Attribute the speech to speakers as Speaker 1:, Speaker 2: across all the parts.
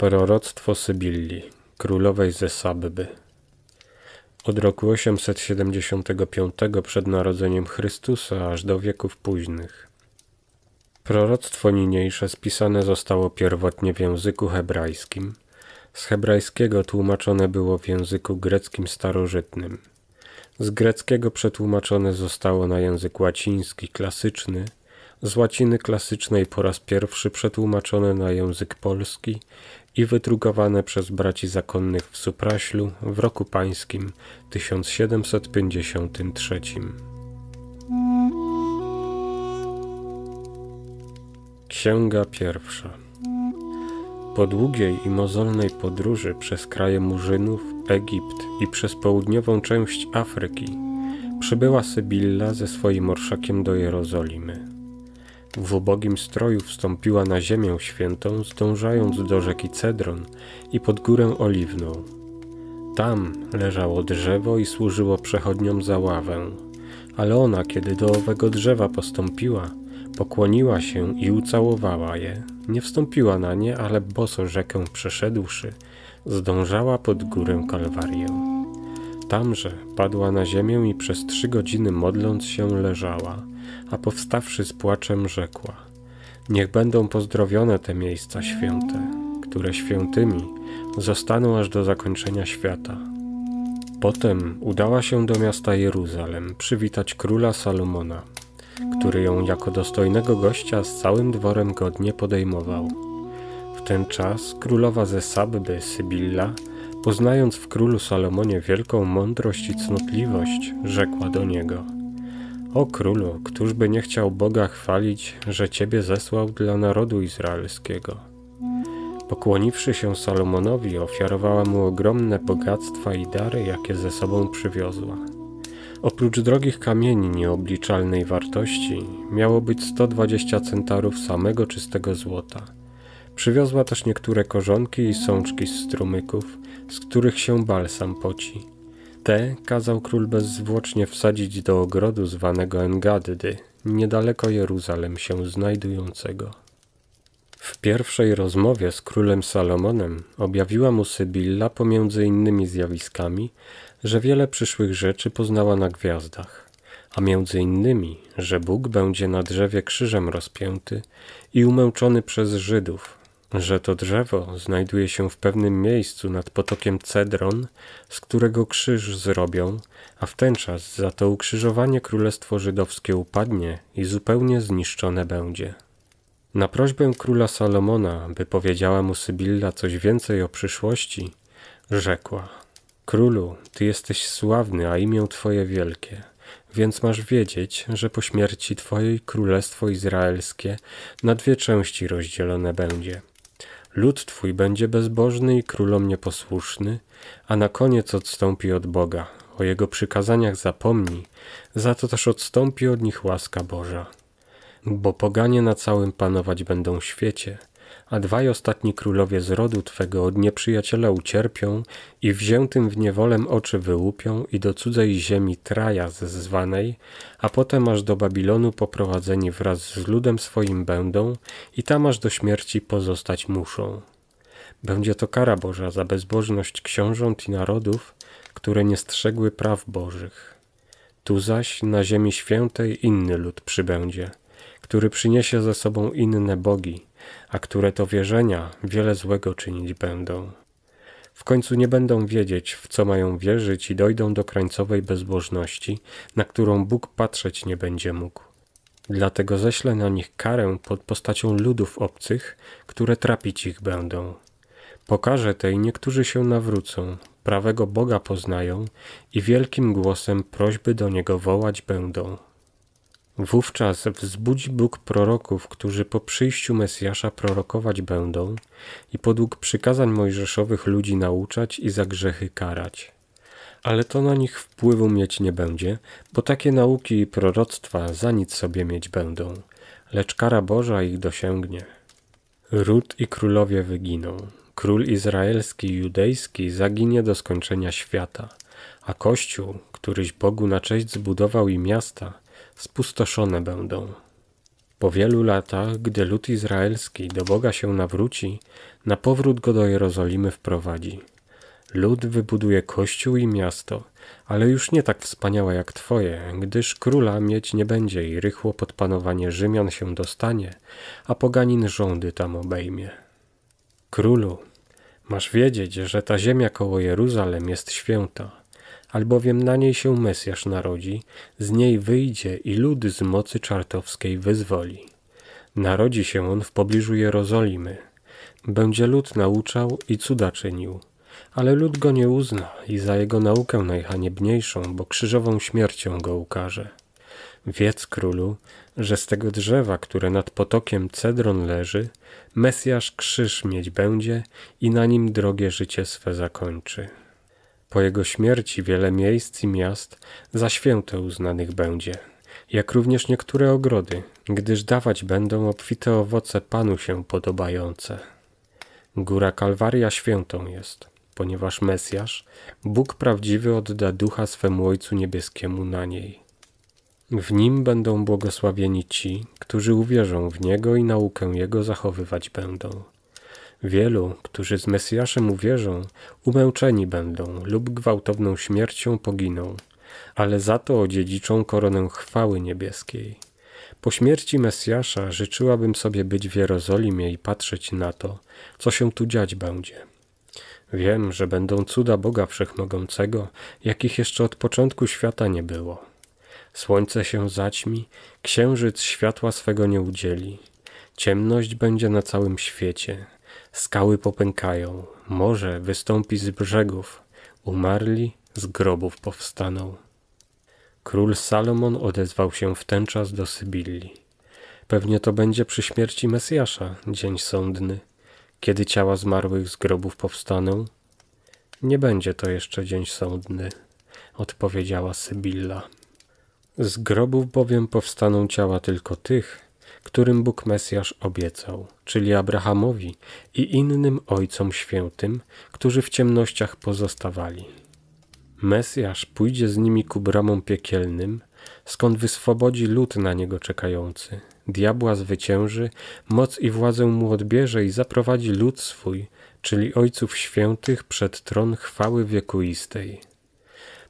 Speaker 1: Proroctwo Sybilli, królowej ze Sabby. Od roku 875 przed narodzeniem Chrystusa aż do wieków późnych. Proroctwo niniejsze spisane zostało pierwotnie w języku hebrajskim. Z hebrajskiego tłumaczone było w języku greckim starożytnym. Z greckiego przetłumaczone zostało na język łaciński klasyczny – z łaciny klasycznej po raz pierwszy przetłumaczone na język polski i wydrukowane przez braci zakonnych w Supraślu w roku pańskim 1753. Księga pierwsza. Po długiej i mozolnej podróży przez kraje Murzynów, Egipt i przez południową część Afryki przybyła Sybilla ze swoim orszakiem do Jerozolimy. W ubogim stroju wstąpiła na ziemię świętą, zdążając do rzeki Cedron i pod górę oliwną. Tam leżało drzewo i służyło przechodniom za ławę. Ale ona, kiedy do owego drzewa postąpiła, pokłoniła się i ucałowała je. Nie wstąpiła na nie, ale boso rzekę przeszedłszy, zdążała pod górę Kalwarię. Tamże padła na ziemię i przez trzy godziny modląc się leżała, a powstawszy z płaczem rzekła: Niech będą pozdrowione te miejsca święte, które świętymi zostaną aż do zakończenia świata. Potem udała się do miasta Jeruzalem przywitać króla Salomona, który ją jako dostojnego gościa z całym dworem godnie podejmował. W ten czas królowa ze Sabby, Sybilla, Poznając w królu Salomonie wielką mądrość i cnotliwość, rzekła do niego: O królu, któż by nie chciał Boga chwalić, że ciebie zesłał dla narodu izraelskiego? Pokłoniwszy się Salomonowi, ofiarowała mu ogromne bogactwa i dary, jakie ze sobą przywiozła. Oprócz drogich kamieni nieobliczalnej wartości, miało być 120 centarów samego czystego złota Przywiozła też niektóre korzonki i sączki z strumyków, z których się balsam poci. Te kazał król bezzwłocznie wsadzić do ogrodu zwanego Engaddy, niedaleko Jeruzalem się znajdującego. W pierwszej rozmowie z królem Salomonem objawiła mu Sybilla pomiędzy innymi zjawiskami, że wiele przyszłych rzeczy poznała na gwiazdach, a między innymi, że Bóg będzie na drzewie krzyżem rozpięty i umęczony przez Żydów, że to drzewo znajduje się w pewnym miejscu nad potokiem Cedron, z którego krzyż zrobią, a w ten czas za to ukrzyżowanie królestwo żydowskie upadnie i zupełnie zniszczone będzie. Na prośbę króla Salomona, by powiedziała mu Sybilla coś więcej o przyszłości, rzekła: Królu, ty jesteś sławny, a imię twoje wielkie. Więc masz wiedzieć, że po śmierci Twojej królestwo izraelskie na dwie części rozdzielone będzie. Lud Twój będzie bezbożny i królom nieposłuszny, a na koniec odstąpi od Boga, o Jego przykazaniach zapomni, za to też odstąpi od nich łaska Boża. Bo poganie na całym panować będą świecie, a dwaj ostatni królowie z rodu Twego od nieprzyjaciela ucierpią i wziętym w niewolę oczy wyłupią i do cudzej ziemi Traja zezwanej, a potem aż do Babilonu poprowadzeni wraz z ludem swoim będą i tam aż do śmierci pozostać muszą. Będzie to kara Boża za bezbożność książąt i narodów, które nie strzegły praw Bożych. Tu zaś na ziemi świętej inny lud przybędzie – który przyniesie ze sobą inne bogi, a które to wierzenia wiele złego czynić będą. W końcu nie będą wiedzieć, w co mają wierzyć i dojdą do krańcowej bezbożności, na którą Bóg patrzeć nie będzie mógł. Dlatego ześlę na nich karę pod postacią ludów obcych, które trapić ich będą. Pokażę tej niektórzy się nawrócą, prawego Boga poznają i wielkim głosem prośby do Niego wołać będą. Wówczas wzbudzi Bóg proroków, którzy po przyjściu Mesjasza prorokować będą i podług przykazań mojżeszowych ludzi nauczać i za grzechy karać. Ale to na nich wpływu mieć nie będzie, bo takie nauki i proroctwa za nic sobie mieć będą, lecz kara Boża ich dosięgnie. Ród i królowie wyginą, król izraelski i judejski zaginie do skończenia świata, a Kościół, któryś Bogu na cześć zbudował i miasta – spustoszone będą. Po wielu latach, gdy lud izraelski do Boga się nawróci, na powrót go do Jerozolimy wprowadzi. Lud wybuduje kościół i miasto, ale już nie tak wspaniałe jak twoje, gdyż króla mieć nie będzie i rychło pod panowanie Rzymian się dostanie, a poganin rządy tam obejmie. Królu, masz wiedzieć, że ta ziemia koło Jeruzalem jest święta albowiem na niej się Mesjasz narodzi, z niej wyjdzie i lud z mocy czartowskiej wyzwoli. Narodzi się on w pobliżu Jerozolimy. Będzie lud nauczał i cuda czynił. Ale lud go nie uzna i za jego naukę najhaniebniejszą, bo krzyżową śmiercią go ukaże. Wiedz, królu, że z tego drzewa, które nad potokiem Cedron leży, Mesjasz krzyż mieć będzie i na nim drogie życie swe zakończy. Po jego śmierci wiele miejsc i miast za święte uznanych będzie, jak również niektóre ogrody, gdyż dawać będą obfite owoce Panu się podobające. Góra Kalwaria świętą jest, ponieważ Mesjasz, Bóg prawdziwy odda ducha swemu Ojcu Niebieskiemu na niej. W nim będą błogosławieni ci, którzy uwierzą w Niego i naukę Jego zachowywać będą. Wielu, którzy z Mesjaszem uwierzą, umęczeni będą lub gwałtowną śmiercią poginą, ale za to odziedziczą koronę chwały niebieskiej. Po śmierci Mesjasza życzyłabym sobie być w Jerozolimie i patrzeć na to, co się tu dziać będzie. Wiem, że będą cuda Boga Wszechmogącego, jakich jeszcze od początku świata nie było. Słońce się zaćmi, księżyc światła swego nie udzieli. Ciemność będzie na całym świecie, Skały popękają, morze wystąpi z brzegów, umarli z grobów powstaną. Król Salomon odezwał się w ten czas do Sybilli. Pewnie to będzie przy śmierci Mesjasza, dzień sądny, kiedy ciała zmarłych z grobów powstaną. Nie będzie to jeszcze dzień sądny, odpowiedziała Sybilla. Z grobów bowiem powstaną ciała tylko tych, którym Bóg Mesjasz obiecał – czyli Abrahamowi i innym Ojcom Świętym, którzy w ciemnościach pozostawali. Mesjasz pójdzie z nimi ku bramom piekielnym, skąd wyswobodzi lud na niego czekający. Diabła zwycięży, moc i władzę mu odbierze i zaprowadzi lud swój, czyli Ojców Świętych przed tron chwały wiekuistej.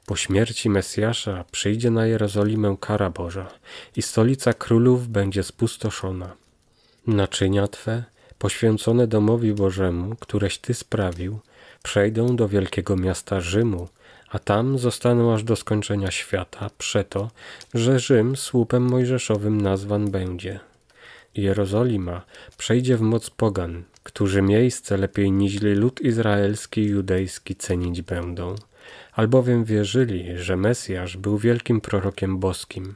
Speaker 1: Po śmierci Mesjasza przyjdzie na Jerozolimę kara Boża i stolica królów będzie spustoszona. Naczynia Twe, poświęcone domowi Bożemu, któreś Ty sprawił, przejdą do wielkiego miasta Rzymu, a tam zostaną aż do skończenia świata, przeto, że Rzym słupem mojżeszowym nazwan będzie. Jerozolima przejdzie w moc pogan, którzy miejsce lepiej niźli lud izraelski i judejski cenić będą, albowiem wierzyli, że Mesjasz był wielkim prorokiem boskim.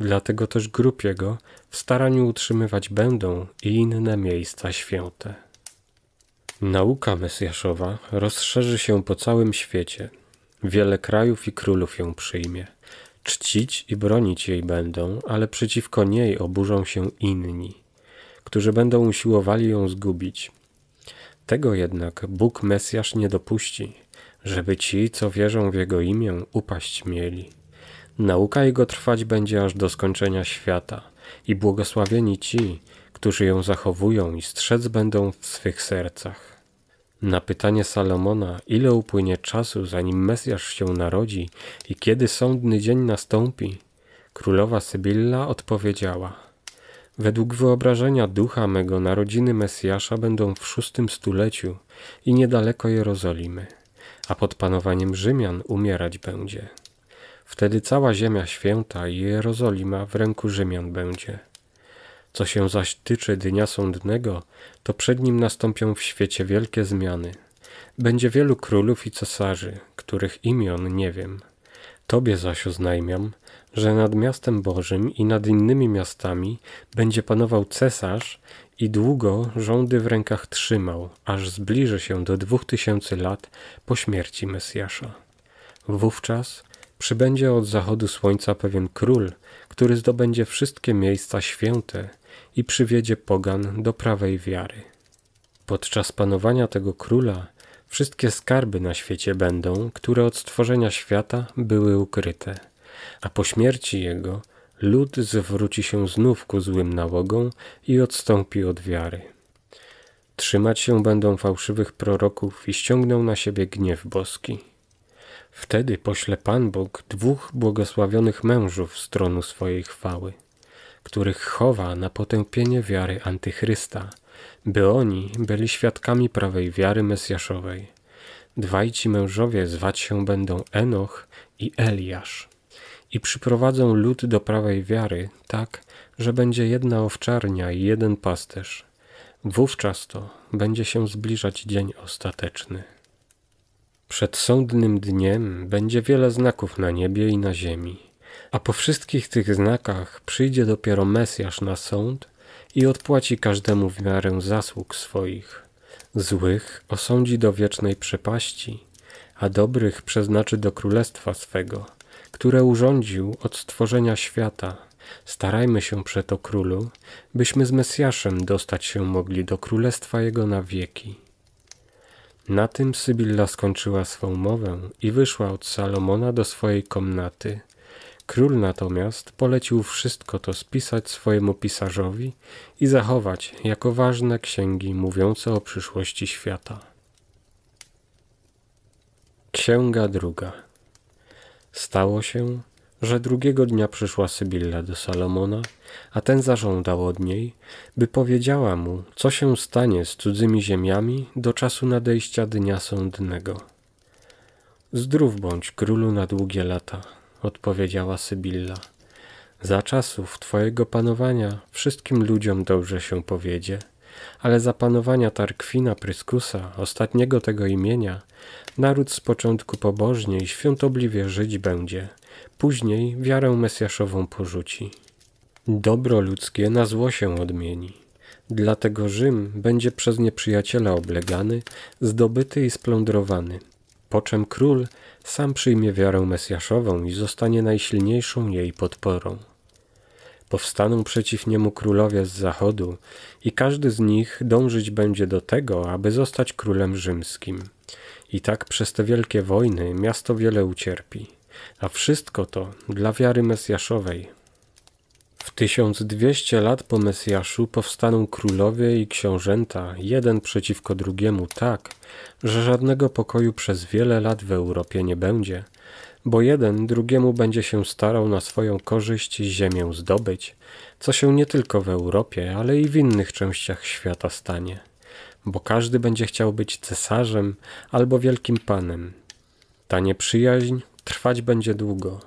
Speaker 1: Dlatego też grób jego w staraniu utrzymywać będą i inne miejsca święte. Nauka mesjaszowa rozszerzy się po całym świecie. Wiele krajów i królów ją przyjmie. Czcić i bronić jej będą, ale przeciwko niej oburzą się inni, którzy będą usiłowali ją zgubić. Tego jednak Bóg Mesjasz nie dopuści, żeby ci, co wierzą w Jego imię, upaść mieli. Nauka Jego trwać będzie aż do skończenia świata – i błogosławieni ci, którzy ją zachowują i strzec będą w swych sercach. Na pytanie Salomona, ile upłynie czasu, zanim Mesjasz się narodzi i kiedy sądny dzień nastąpi, królowa Sybilla odpowiedziała: Według wyobrażenia ducha mego narodziny Mesjasza będą w szóstym stuleciu i niedaleko Jerozolimy, a pod panowaniem Rzymian umierać będzie. Wtedy cała ziemia święta i Jerozolima w ręku Rzymian będzie. Co się zaś tyczy dnia sądnego, to przed nim nastąpią w świecie wielkie zmiany. Będzie wielu królów i cesarzy, których imion nie wiem. Tobie zaś oznajmiam, że nad miastem Bożym i nad innymi miastami będzie panował cesarz i długo rządy w rękach trzymał, aż zbliży się do dwóch tysięcy lat po śmierci Mesjasza. Wówczas Przybędzie od zachodu słońca pewien król, który zdobędzie wszystkie miejsca święte i przywiedzie pogan do prawej wiary. Podczas panowania tego króla wszystkie skarby na świecie będą, które od stworzenia świata były ukryte, a po śmierci jego lud zwróci się znów ku złym nałogom i odstąpi od wiary. Trzymać się będą fałszywych proroków i ściągną na siebie gniew boski. Wtedy pośle Pan Bóg dwóch błogosławionych mężów z tronu swojej chwały, których chowa na potępienie wiary antychrysta, by oni byli świadkami prawej wiary mesjaszowej. Dwaj ci mężowie zwać się będą Enoch i Eliasz i przyprowadzą lud do prawej wiary tak, że będzie jedna owczarnia i jeden pasterz. Wówczas to będzie się zbliżać dzień ostateczny. Przed sądnym dniem będzie wiele znaków na niebie i na ziemi, a po wszystkich tych znakach przyjdzie dopiero Mesjasz na sąd i odpłaci każdemu w miarę zasług swoich. Złych osądzi do wiecznej przepaści, a dobrych przeznaczy do królestwa swego, które urządził od stworzenia świata. Starajmy się przeto królu, byśmy z Mesjaszem dostać się mogli do królestwa jego na wieki. Na tym Sybilla skończyła swą mowę i wyszła od Salomona do swojej komnaty. Król natomiast polecił wszystko to spisać swojemu pisarzowi i zachować jako ważne księgi mówiące o przyszłości świata. Księga druga. Stało się, że drugiego dnia przyszła Sybilla do Salomona, a ten zażądał od niej, by powiedziała mu, co się stanie z cudzymi ziemiami do czasu nadejścia dnia sądnego. Zdrów bądź, królu, na długie lata, odpowiedziała Sybilla. Za czasów twojego panowania wszystkim ludziom dobrze się powiedzie, ale za panowania Tarkwina Pryskusa, ostatniego tego imienia, naród z początku pobożnie i świątobliwie żyć będzie – Później wiarę mesjaszową porzuci. Dobro ludzkie na zło się odmieni. Dlatego Rzym będzie przez nieprzyjaciela oblegany, zdobyty i splądrowany, po czym król sam przyjmie wiarę mesjaszową i zostanie najsilniejszą jej podporą. Powstaną przeciw niemu królowie z zachodu i każdy z nich dążyć będzie do tego, aby zostać królem rzymskim. I tak przez te wielkie wojny miasto wiele ucierpi a wszystko to dla wiary mesjaszowej. W 1200 lat po Mesjaszu powstaną królowie i książęta, jeden przeciwko drugiemu tak, że żadnego pokoju przez wiele lat w Europie nie będzie, bo jeden drugiemu będzie się starał na swoją korzyść ziemię zdobyć, co się nie tylko w Europie, ale i w innych częściach świata stanie, bo każdy będzie chciał być cesarzem albo wielkim panem. Ta nieprzyjaźń trwać będzie długo,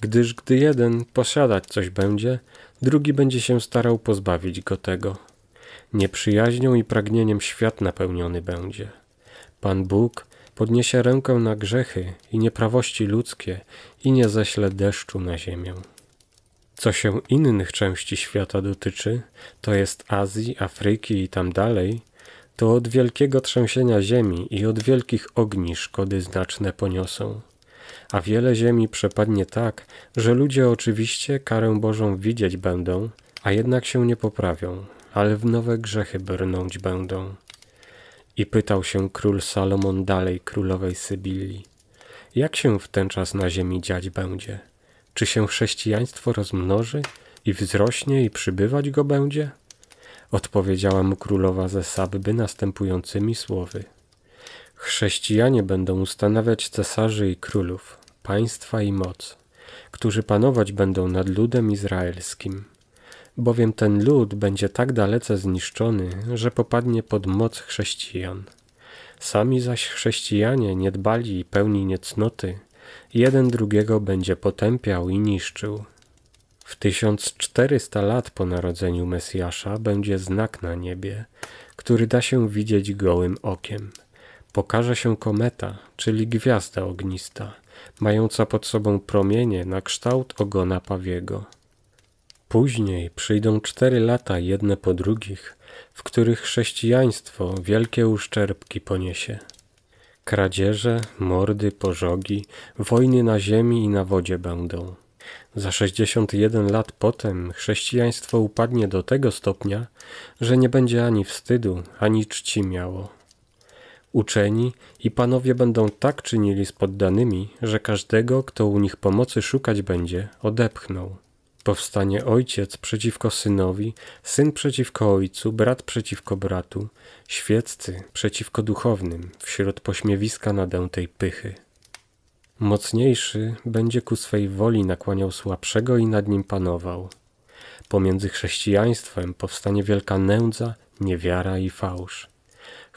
Speaker 1: gdyż gdy jeden posiadać coś będzie, drugi będzie się starał pozbawić go tego. Nieprzyjaźnią i pragnieniem świat napełniony będzie. Pan Bóg podniesie rękę na grzechy i nieprawości ludzkie i nie ześle deszczu na ziemię. Co się innych części świata dotyczy, to jest Azji, Afryki i tam dalej, to od wielkiego trzęsienia ziemi i od wielkich ogni szkody znaczne poniosą a wiele ziemi przepadnie tak, że ludzie oczywiście karę Bożą widzieć będą, a jednak się nie poprawią, ale w nowe grzechy brnąć będą. I pytał się król Salomon dalej królowej Sybilli, jak się w ten czas na ziemi dziać będzie? Czy się chrześcijaństwo rozmnoży i wzrośnie i przybywać go będzie? Odpowiedziała mu królowa ze Sabby następującymi słowy. Chrześcijanie będą ustanawiać cesarzy i królów, państwa i moc, którzy panować będą nad ludem izraelskim. Bowiem ten lud będzie tak dalece zniszczony, że popadnie pod moc chrześcijan. Sami zaś chrześcijanie nie dbali i pełni niecnoty, jeden drugiego będzie potępiał i niszczył. W 1400 lat po narodzeniu Mesjasza będzie znak na niebie, który da się widzieć gołym okiem. Pokaże się kometa, czyli gwiazda ognista, mająca pod sobą promienie na kształt ogona pawiego. Później przyjdą cztery lata jedne po drugich, w których chrześcijaństwo wielkie uszczerbki poniesie. Kradzieże, mordy, pożogi, wojny na ziemi i na wodzie będą. Za 61 lat potem chrześcijaństwo upadnie do tego stopnia, że nie będzie ani wstydu, ani czci miało. Uczeni i panowie będą tak czynili z poddanymi, że każdego, kto u nich pomocy szukać będzie, odepchnął. Powstanie ojciec przeciwko synowi, syn przeciwko ojcu, brat przeciwko bratu, świeccy przeciwko duchownym, wśród pośmiewiska nadę tej pychy. Mocniejszy będzie ku swej woli nakłaniał słabszego i nad nim panował. Pomiędzy chrześcijaństwem powstanie wielka nędza, niewiara i fałsz.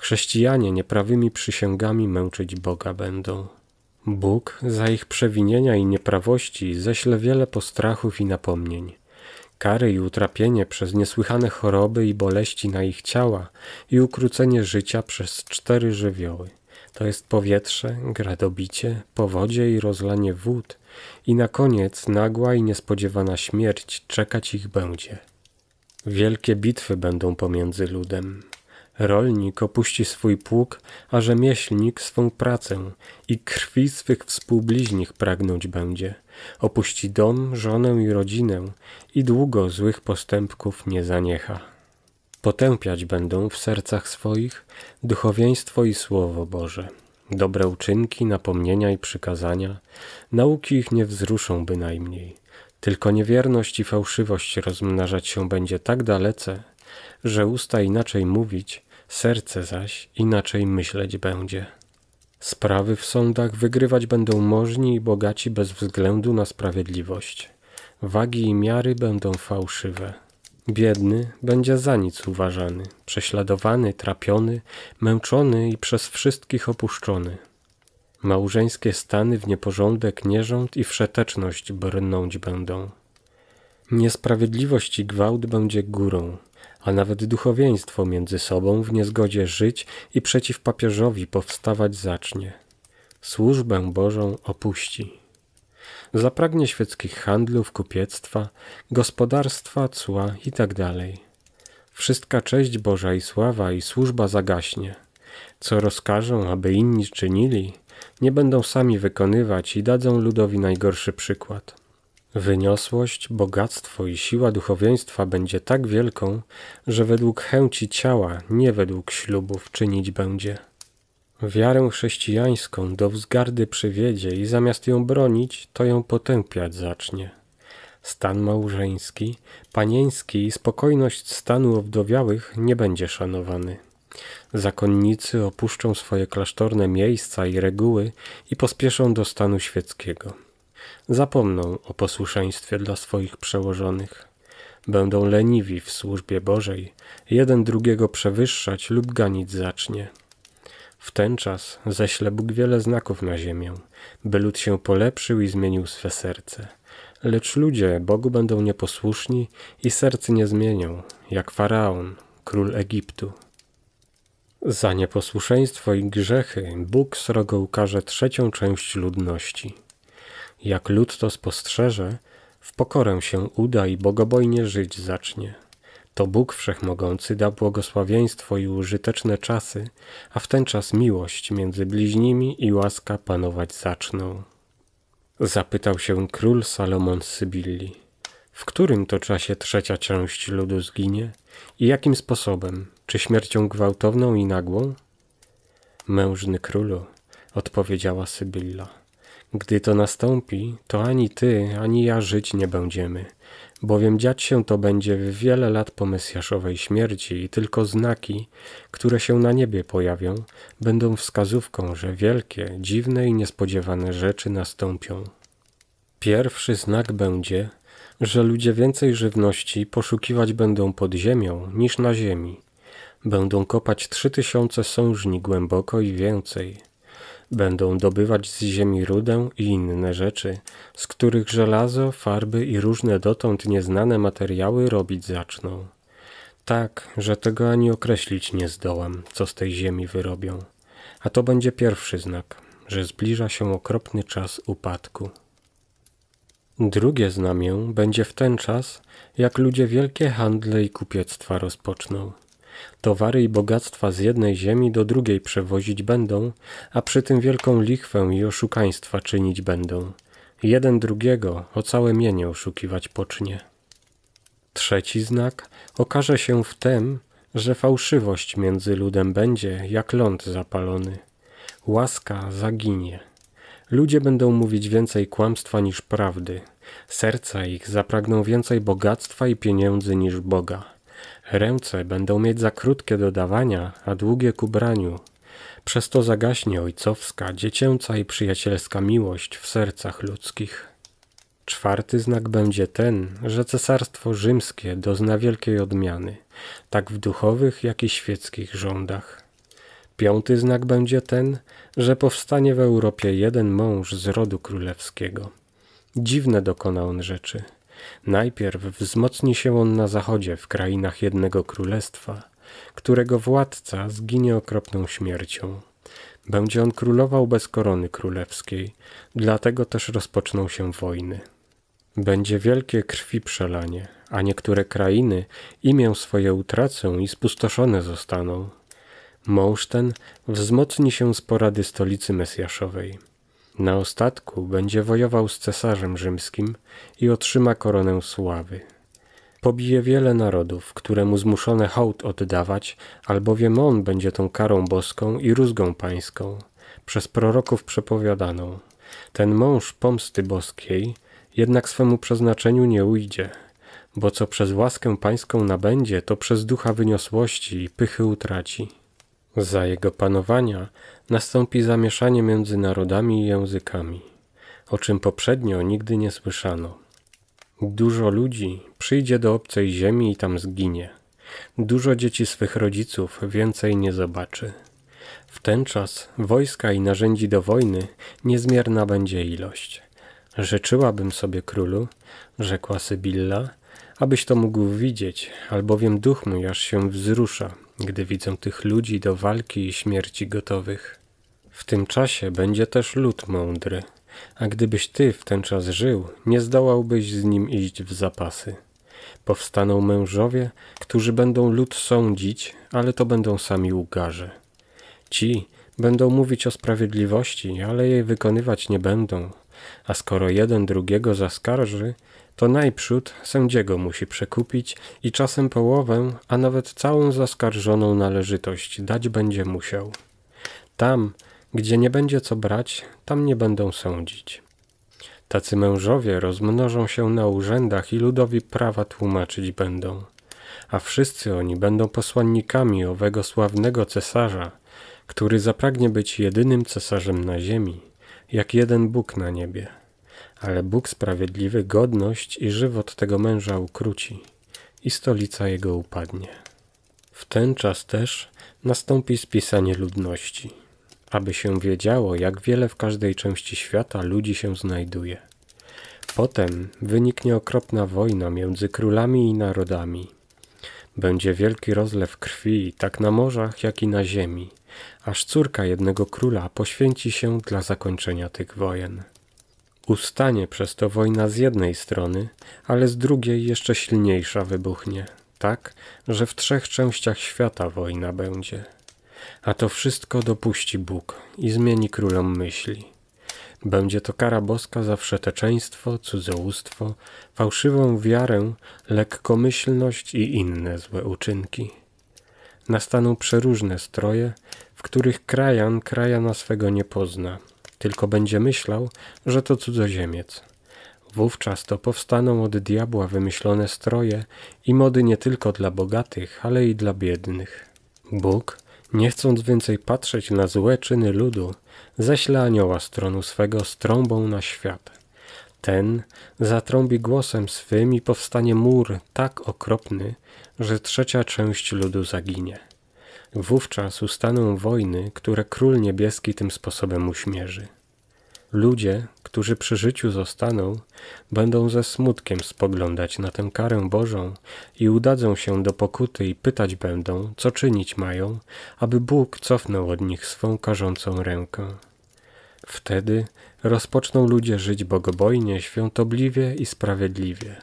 Speaker 1: Chrześcijanie nieprawymi przysięgami męczyć Boga będą. Bóg za ich przewinienia i nieprawości ześle wiele postrachów i napomnień. Kary i utrapienie przez niesłychane choroby i boleści na ich ciała i ukrócenie życia przez cztery żywioły. To jest powietrze, gradobicie, powodzie i rozlanie wód i na koniec nagła i niespodziewana śmierć czekać ich będzie. Wielkie bitwy będą pomiędzy ludem, Rolnik opuści swój pług, a rzemieślnik swą pracę i krwi swych współbliźnich pragnąć będzie. Opuści dom, żonę i rodzinę i długo złych postępków nie zaniecha. Potępiać będą w sercach swoich duchowieństwo i słowo Boże. Dobre uczynki, napomnienia i przykazania, nauki ich nie wzruszą bynajmniej. Tylko niewierność i fałszywość rozmnażać się będzie tak dalece, że usta inaczej mówić, serce zaś inaczej myśleć będzie. Sprawy w sądach wygrywać będą możni i bogaci bez względu na sprawiedliwość. Wagi i miary będą fałszywe. Biedny będzie za nic uważany, prześladowany, trapiony, męczony i przez wszystkich opuszczony. Małżeńskie stany w nieporządek nierząd i wszeteczność brnąć będą. Niesprawiedliwość i gwałt będzie górą, a nawet duchowieństwo między sobą w niezgodzie żyć i przeciw papieżowi powstawać zacznie. Służbę Bożą opuści. Zapragnie świeckich handlów, kupiectwa, gospodarstwa, cła itd. Tak Wszystka cześć Boża i sława i służba zagaśnie. Co rozkażą, aby inni czynili, nie będą sami wykonywać i dadzą ludowi najgorszy przykład. Wyniosłość, bogactwo i siła duchowieństwa będzie tak wielką, że według chęci ciała, nie według ślubów czynić będzie. Wiarę chrześcijańską do wzgardy przywiedzie i zamiast ją bronić, to ją potępiać zacznie. Stan małżeński, panieński i spokojność stanu owdowiałych nie będzie szanowany. Zakonnicy opuszczą swoje klasztorne miejsca i reguły i pospieszą do stanu świeckiego zapomną o posłuszeństwie dla swoich przełożonych. Będą leniwi w służbie Bożej, jeden drugiego przewyższać lub ganić zacznie. W ten czas ześle Bóg wiele znaków na ziemię, by lud się polepszył i zmienił swe serce. Lecz ludzie Bogu będą nieposłuszni i serce nie zmienią, jak faraon, król Egiptu. Za nieposłuszeństwo i grzechy Bóg srogo ukaże trzecią część ludności. Jak lud to spostrzeże, w pokorę się uda i bogobojnie żyć zacznie. To Bóg Wszechmogący da błogosławieństwo i użyteczne czasy, a w ten czas miłość między bliźnimi i łaska panować zaczną. Zapytał się król Salomon z Sybilli, w którym to czasie trzecia część ludu zginie i jakim sposobem, czy śmiercią gwałtowną i nagłą? Mężny królu, odpowiedziała Sybilla gdy to nastąpi, to ani ty, ani ja żyć nie będziemy, bowiem dziać się to będzie w wiele lat po Mesjaszowej śmierci i tylko znaki, które się na niebie pojawią, będą wskazówką, że wielkie, dziwne i niespodziewane rzeczy nastąpią. Pierwszy znak będzie, że ludzie więcej żywności poszukiwać będą pod ziemią niż na ziemi. Będą kopać trzy tysiące sążni głęboko i więcej Będą dobywać z ziemi rudę i inne rzeczy, z których żelazo, farby i różne dotąd nieznane materiały robić zaczną. Tak, że tego ani określić nie zdołam, co z tej ziemi wyrobią. A to będzie pierwszy znak, że zbliża się okropny czas upadku. Drugie znamię będzie w ten czas, jak ludzie wielkie handle i kupiectwa rozpoczną Towary i bogactwa z jednej ziemi do drugiej przewozić będą, a przy tym wielką lichwę i oszukaństwa czynić będą. Jeden drugiego o całe mienie oszukiwać pocznie. Trzeci znak okaże się w tym, że fałszywość między ludem będzie jak ląd zapalony. Łaska zaginie. Ludzie będą mówić więcej kłamstwa niż prawdy. Serca ich zapragną więcej bogactwa i pieniędzy niż Boga. Ręce będą mieć za krótkie do dawania, a długie ku braniu. Przez to zagaśnie ojcowska, dziecięca i przyjacielska miłość w sercach ludzkich. Czwarty znak będzie ten, że cesarstwo rzymskie dozna wielkiej odmiany, tak w duchowych, jak i świeckich rządach. Piąty znak będzie ten, że powstanie w Europie jeden mąż z rodu królewskiego. Dziwne dokona on rzeczy. Najpierw wzmocni się on na zachodzie, w krainach jednego królestwa, którego władca zginie okropną śmiercią. Będzie on królował bez korony królewskiej, dlatego też rozpoczną się wojny. Będzie wielkie krwi przelanie, a niektóre krainy imię swoje utracą i spustoszone zostaną. Mąż ten wzmocni się z porady stolicy Mesjaszowej na ostatku będzie wojował z cesarzem rzymskim i otrzyma koronę sławy. Pobije wiele narodów, któremu zmuszone hołd oddawać, albowiem on będzie tą karą boską i rózgą pańską, przez proroków przepowiadaną. Ten mąż pomsty boskiej jednak swemu przeznaczeniu nie ujdzie, bo co przez łaskę pańską nabędzie, to przez ducha wyniosłości i pychy utraci. Za jego panowania nastąpi zamieszanie między narodami i językami, o czym poprzednio nigdy nie słyszano. Dużo ludzi przyjdzie do obcej ziemi i tam zginie. Dużo dzieci swych rodziców więcej nie zobaczy. W ten czas wojska i narzędzi do wojny niezmierna będzie ilość. Życzyłabym sobie królu, rzekła Sybilla, abyś to mógł widzieć, albowiem duch mój aż się wzrusza, gdy widzą tych ludzi do walki i śmierci gotowych. W tym czasie będzie też lud mądry, a gdybyś ty w ten czas żył, nie zdołałbyś z nim iść w zapasy. Powstaną mężowie, którzy będą lud sądzić, ale to będą sami łgarze. Ci będą mówić o sprawiedliwości, ale jej wykonywać nie będą, a skoro jeden drugiego zaskarży, to najprzód sędziego musi przekupić i czasem połowę, a nawet całą zaskarżoną należytość dać będzie musiał. Tam, gdzie nie będzie co brać, tam nie będą sądzić. Tacy mężowie rozmnożą się na urzędach i ludowi prawa tłumaczyć będą. A wszyscy oni będą posłannikami owego sławnego cesarza, który zapragnie być jedynym cesarzem na ziemi, jak jeden Bóg na niebie. Ale Bóg sprawiedliwy godność i żywot tego męża ukróci i stolica jego upadnie. W ten czas też nastąpi spisanie ludności, aby się wiedziało, jak wiele w każdej części świata ludzi się znajduje. Potem wyniknie okropna wojna między królami i narodami. Będzie wielki rozlew krwi, tak na morzach, jak i na ziemi, aż córka jednego króla poświęci się dla zakończenia tych wojen. Ustanie przez to wojna z jednej strony, ale z drugiej jeszcze silniejsza wybuchnie, tak, że w trzech częściach świata wojna będzie. A to wszystko dopuści Bóg i zmieni królom myśli. Będzie to kara boska za wszeteczeństwo, cudzołóstwo, fałszywą wiarę, lekkomyślność i inne złe uczynki. Nastaną przeróżne stroje, w których krajan krajana swego nie pozna – tylko będzie myślał, że to cudzoziemiec. Wówczas to powstaną od diabła wymyślone stroje i mody nie tylko dla bogatych, ale i dla biednych. Bóg, nie chcąc więcej patrzeć na złe czyny ludu, ześle anioła stronu swego z trąbą na świat. Ten zatrąbi głosem swym i powstanie mur tak okropny, że trzecia część ludu zaginie. Wówczas ustaną wojny, które król niebieski tym sposobem uśmierzy. Ludzie, którzy przy życiu zostaną, będą ze smutkiem spoglądać na tę karę Bożą i udadzą się do pokuty i pytać będą, co czynić mają, aby Bóg cofnął od nich swą karzącą rękę. Wtedy rozpoczną ludzie żyć bogobojnie, świątobliwie i sprawiedliwie.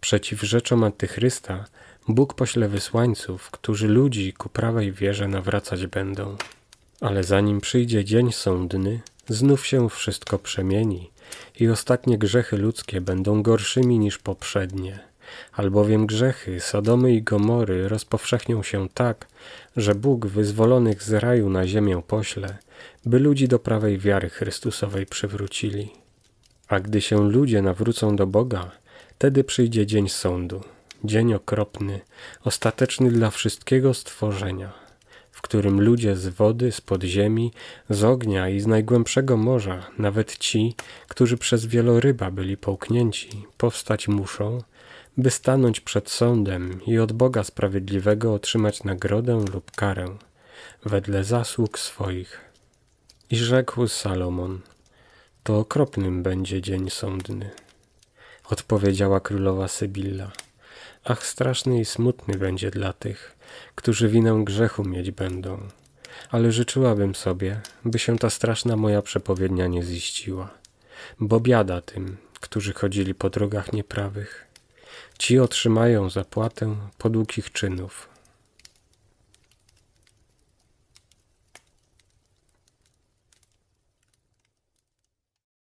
Speaker 1: Przeciw rzeczom antychrysta Bóg pośle wysłańców, którzy ludzi ku prawej wierze nawracać będą. Ale zanim przyjdzie dzień sądny, znów się wszystko przemieni i ostatnie grzechy ludzkie będą gorszymi niż poprzednie. Albowiem grzechy Sodomy i Gomory rozpowszechnią się tak, że Bóg wyzwolonych z raju na ziemię pośle, by ludzi do prawej wiary Chrystusowej przywrócili. A gdy się ludzie nawrócą do Boga, tedy przyjdzie dzień sądu dzień okropny, ostateczny dla wszystkiego stworzenia, w którym ludzie z wody, z podziemi, z ognia i z najgłębszego morza, nawet ci, którzy przez wieloryba byli połknięci, powstać muszą, by stanąć przed sądem i od Boga Sprawiedliwego otrzymać nagrodę lub karę, wedle zasług swoich. I rzekł Salomon, to okropnym będzie dzień sądny. Odpowiedziała królowa Sybilla. Ach, straszny i smutny będzie dla tych, którzy winę grzechu mieć będą. Ale życzyłabym sobie, by się ta straszna moja przepowiednia nie ziściła, bo biada tym, którzy chodzili po drogach nieprawych. Ci otrzymają zapłatę ich czynów,